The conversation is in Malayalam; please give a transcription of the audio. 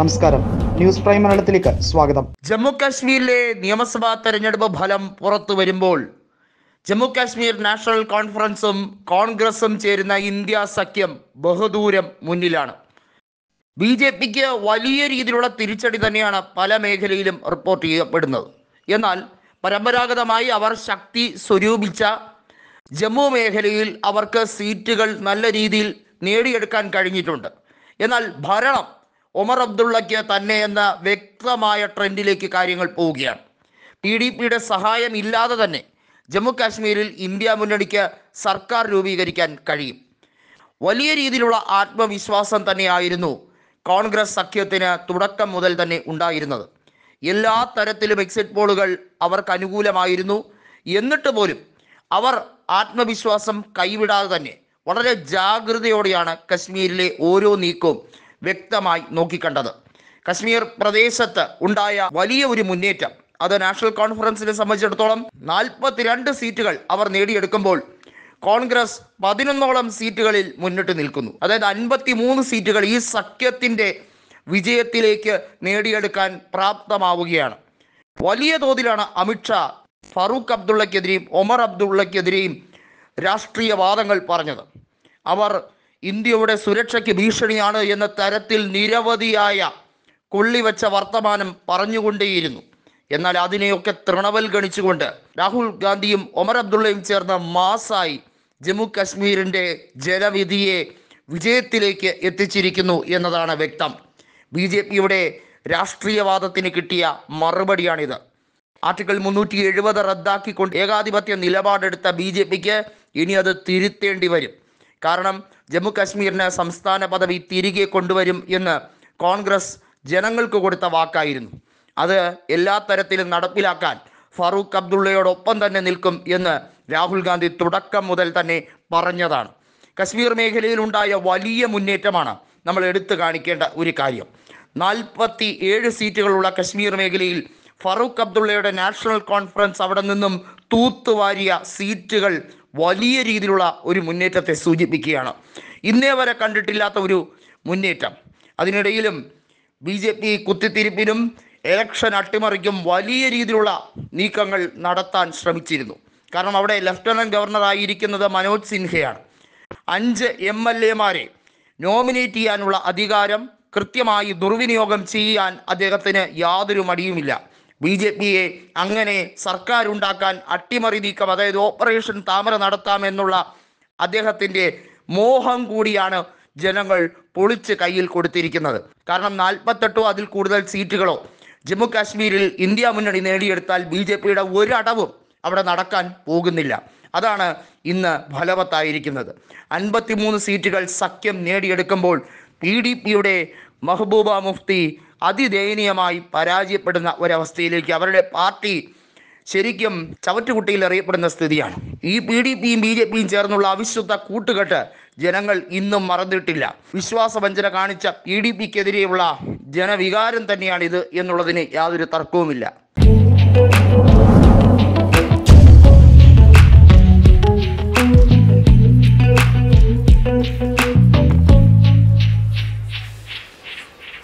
നമസ്കാരം ന്യൂസ് പ്രൈം മലയാളത്തിലേക്ക് സ്വാഗതം ജമ്മു കാശ്മീരിലെ നിയമസഭാ തെരഞ്ഞെടുപ്പ് ഫലം പുറത്തു വരുമ്പോൾ ജമ്മു കാശ്മീർ നാഷണൽ കോൺഫറൻസും കോൺഗ്രസും ചേരുന്ന ഇന്ത്യ സഖ്യം ബഹുദൂരം മുന്നിലാണ് ബി ജെ പിക്ക് വലിയ രീതിയിലുള്ള തിരിച്ചടി തന്നെയാണ് പല മേഖലയിലും റിപ്പോർട്ട് ചെയ്യപ്പെടുന്നത് എന്നാൽ പരമ്പരാഗതമായി അവർ ശക്തി സ്വരൂപിച്ച ജമ്മു മേഖലയിൽ അവർക്ക് സീറ്റുകൾ നല്ല രീതിയിൽ നേടിയെടുക്കാൻ കഴിഞ്ഞിട്ടുണ്ട് എന്നാൽ ഭരണം ഒമർ അബ്ദുള്ളയ്ക്ക് തന്നെ എന്ന വ്യക്തമായ ട്രെൻഡിലേക്ക് കാര്യങ്ങൾ പോവുകയാണ് പി ഡി പിയുടെ സഹായം ഇല്ലാതെ തന്നെ ജമ്മു കാശ്മീരിൽ ഇന്ത്യ മുന്നണിക്ക് സർക്കാർ രൂപീകരിക്കാൻ കഴിയും വലിയ രീതിയിലുള്ള ആത്മവിശ്വാസം തന്നെയായിരുന്നു കോൺഗ്രസ് സഖ്യത്തിന് തുടക്കം മുതൽ തന്നെ ഉണ്ടായിരുന്നത് എല്ലാ തരത്തിലും എക്സിറ്റ് പോളുകൾ അവർക്ക് അനുകൂലമായിരുന്നു എന്നിട്ട് പോലും അവർ ആത്മവിശ്വാസം കൈവിടാതെ തന്നെ വളരെ ജാഗ്രതയോടെയാണ് കശ്മീരിലെ ഓരോ നീക്കവും വ്യക്തമായി നോക്കിക്കണ്ടത് കശ്മീർ പ്രദേശത്ത് ഉണ്ടായ വലിയ ഒരു മുന്നേറ്റം അത് നാഷണൽ കോൺഫറൻസിനെ സംബന്ധിച്ചിടത്തോളം നാൽപ്പത്തിരണ്ട് സീറ്റുകൾ അവർ നേടിയെടുക്കുമ്പോൾ കോൺഗ്രസ് പതിനൊന്നോളം സീറ്റുകളിൽ മുന്നിട്ട് നിൽക്കുന്നു അതായത് അൻപത്തി മൂന്ന് സീറ്റുകൾ ഈ സഖ്യത്തിൻ്റെ വിജയത്തിലേക്ക് നേടിയെടുക്കാൻ പ്രാപ്തമാവുകയാണ് വലിയ തോതിലാണ് അമിത്ഷാ ഫറൂഖ് അബ്ദുള്ളക്കെതിരെയും ഒമർ അബ്ദുള്ളക്കെതിരെയും രാഷ്ട്രീയ വാദങ്ങൾ പറഞ്ഞത് അവർ ഇന്ത്യയുടെ സുരക്ഷയ്ക്ക് ഭീഷണിയാണ് എന്ന തരത്തിൽ നിരവധിയായ കൊള്ളിവെച്ച വർത്തമാനം പറഞ്ഞുകൊണ്ടേയിരുന്നു എന്നാൽ അതിനെയൊക്കെ തൃണവൽ ഗണിച്ചുകൊണ്ട് രാഹുൽ ഗാന്ധിയും ഒമർ അബ്ദുള്ളയും ചേർന്ന മാസായി ജമ്മു കശ്മീരിൻ്റെ ജനവിധിയെ വിജയത്തിലേക്ക് എത്തിച്ചിരിക്കുന്നു എന്നതാണ് വ്യക്തം ബി ജെ പിയുടെ രാഷ്ട്രീയവാദത്തിന് കിട്ടിയ മറുപടിയാണിത് ആർട്ടിക്കിൾ മുന്നൂറ്റി എഴുപത് റദ്ദാക്കിക്കൊണ്ട് ഏകാധിപത്യ നിലപാടെടുത്ത ബി ജെ പിക്ക് ഇനി അത് തിരുത്തേണ്ടി വരും കാരണം ജമ്മു കാശ്മീരിന് സംസ്ഥാന പദവി തിരികെ കൊണ്ടുവരും എന്ന് കോൺഗ്രസ് ജനങ്ങൾക്ക് കൊടുത്ത വാക്കായിരുന്നു അത് എല്ലാ തരത്തിലും നടപ്പിലാക്കാൻ ഫറൂഖ് അബ്ദുള്ളയോടൊപ്പം തന്നെ നിൽക്കും എന്ന് രാഹുൽ ഗാന്ധി തുടക്കം മുതൽ തന്നെ പറഞ്ഞതാണ് കശ്മീർ മേഖലയിലുണ്ടായ വലിയ മുന്നേറ്റമാണ് നമ്മൾ എടുത്തു കാണിക്കേണ്ട ഒരു കാര്യം നാൽപ്പത്തി ഏഴ് സീറ്റുകളുള്ള കശ്മീർ മേഖലയിൽ ഫറൂഖ് അബ്ദുള്ളയുടെ നാഷണൽ കോൺഫറൻസ് അവിടെ നിന്നും തൂത്തുവാരിയ സീറ്റുകൾ വലിയ രീതിയിലുള്ള ഒരു മുന്നേറ്റത്തെ സൂചിപ്പിക്കുകയാണ് ഇന്നേ വരെ കണ്ടിട്ടില്ലാത്ത ഒരു മുന്നേറ്റം അതിനിടയിലും ബി ജെ പി കുത്തിത്തിരിപ്പിനും എലക്ഷൻ അട്ടിമറിക്കും വലിയ രീതിയിലുള്ള നീക്കങ്ങൾ നടത്താൻ ശ്രമിച്ചിരുന്നു കാരണം അവിടെ ലഫ്റ്റനന്റ് ഗവർണറായിരിക്കുന്നത് മനോജ് സിൻഹയാണ് അഞ്ച് എം എൽ എമാരെ നോമിനേറ്റ് ചെയ്യാനുള്ള അധികാരം കൃത്യമായി ദുർവിനിയോഗം ചെയ്യാൻ അദ്ദേഹത്തിന് യാതൊരു മടിയുമില്ല ബി ജെ പിയെ അങ്ങനെ സർക്കാർ ഉണ്ടാക്കാൻ അട്ടിമറി നീക്കം അതായത് ഓപ്പറേഷൻ താമര നടത്താമെന്നുള്ള അദ്ദേഹത്തിൻ്റെ മോഹം കൂടിയാണ് ജനങ്ങൾ പൊളിച്ച് കയ്യിൽ കൊടുത്തിരിക്കുന്നത് കാരണം നാൽപ്പത്തെട്ടോ അതിൽ കൂടുതൽ സീറ്റുകളോ ജമ്മു കാശ്മീരിൽ ഇന്ത്യ മുന്നണി നേടിയെടുത്താൽ ബി ജെ പിയുടെ ഒരടവും അവിടെ നടക്കാൻ പോകുന്നില്ല അതാണ് ഇന്ന് ഫലവത്തായിരിക്കുന്നത് അൻപത്തിമൂന്ന് സീറ്റുകൾ സഖ്യം നേടിയെടുക്കുമ്പോൾ പി ഡി പിയുടെ മെഹബൂബ മുഫ്തി അതിദയനീയമായി പരാജയപ്പെടുന്ന ഒരവസ്ഥയിലേക്ക് അവരുടെ പാർട്ടി ശരിക്കും ചവറ്റുകുട്ടിയിൽ അറിയപ്പെടുന്ന സ്ഥിതിയാണ് ഈ പി ഡി പിയും ബി ജെ പിയും ചേർന്നുള്ള അവിശുദ്ധ കൂട്ടുകെട്ട് ജനങ്ങൾ ഇന്നും മറന്നിട്ടില്ല വിശ്വാസവഞ്ചന കാണിച്ച പി ഡി പിക്കെതിരെയുള്ള ജനവികാരം തന്നെയാണിത് എന്നുള്ളതിന് യാതൊരു തർക്കവുമില്ല